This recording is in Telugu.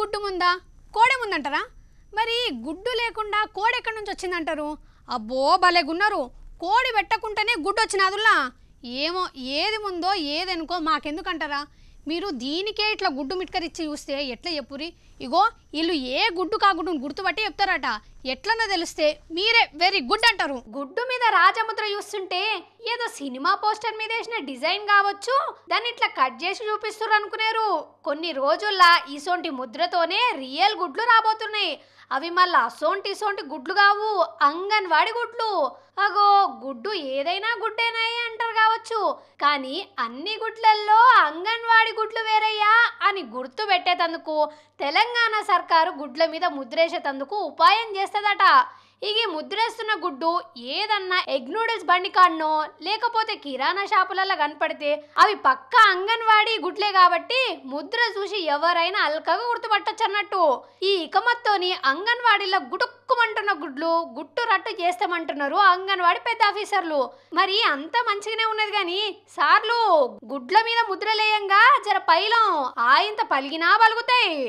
గుడ్డు ముందా కోడే ముందంటారా మరి గుడ్డు లేకుండా కోడి ఎక్కడి నుంచి వచ్చిందంటారు అబ్బో భలేగున్నారు కోడి పెట్టకుంటేనే గుడ్డు వచ్చిన అదుల్లా ఏమో ఏది ముందో ఏదెనుకో మాకెందుకంటారా మీరు దీనికే ఇట్లా గుడ్డు మిట్కరిచ్చి చూస్తే ఎట్లా చెప్పురి ఇగో వీళ్ళు ఏ గుడ్డు కాగుడ్డు గుర్తుపట్టి చెప్తారట ఎట్లనో తెలిస్తే మీరే వెరీ గుడ్ అంటారు గుడ్డు మీద రాజముద్ర చూస్తుంటే ఏదో సినిమా పోస్టర్ మీద వేసిన డిజైన్ కావచ్చు దాన్ని ఇట్లా కట్ చేసి చూపిస్తారు అనుకునేరు కొన్ని రోజుల్లా ఇసోంటి ముద్రతోనే రియల్ గుడ్లు రాబోతున్నాయి అవి మళ్ళీ అసోంటి ఇసోంటి గుడ్లు కావు అంగన్వాడి గుడ్లు అగో గుడ్డు ఏదైనా గుడ్డేనాయి అంటారు కావచ్చు కానీ అన్ని గుడ్లల్లో అంగన్వాడి అని గుర్తు పెట్టేటందుకు తెలంగాణ సర్కారు గుడ్ల మీద ముద్రేసేటందుకు ఉపాయం చేస్తుందట ఇక ముద్రేస్తున్న గుడ్డు ఏదన్నా ఎగ్ నూడిల్స్ బండి కాడనో లేకపోతే కిరాణా షాపులలో కనపడితే అవి పక్క అంగన్వాడీ గుడ్లే కాబట్టి ముద్ర చూసి ఎవరైనా అల్కగా గుర్తుపట్టచ్చు అన్నట్టు ఈ ఇకమత్తోని అంగన్వాడీలో గుడుక్ కొనుక్కోమంటున్న గుడ్లు గుట్టు రట్టు చేస్తామంటున్నారు అంగన్వాడి పెద్ద ఆఫీసర్లు మరి అంత మంచిగానే ఉన్నది కానీ సార్లు గుడ్ల మీద ముద్రలేయంగా జర పైలం ఆయంత పలిగినా పలుగుతాయి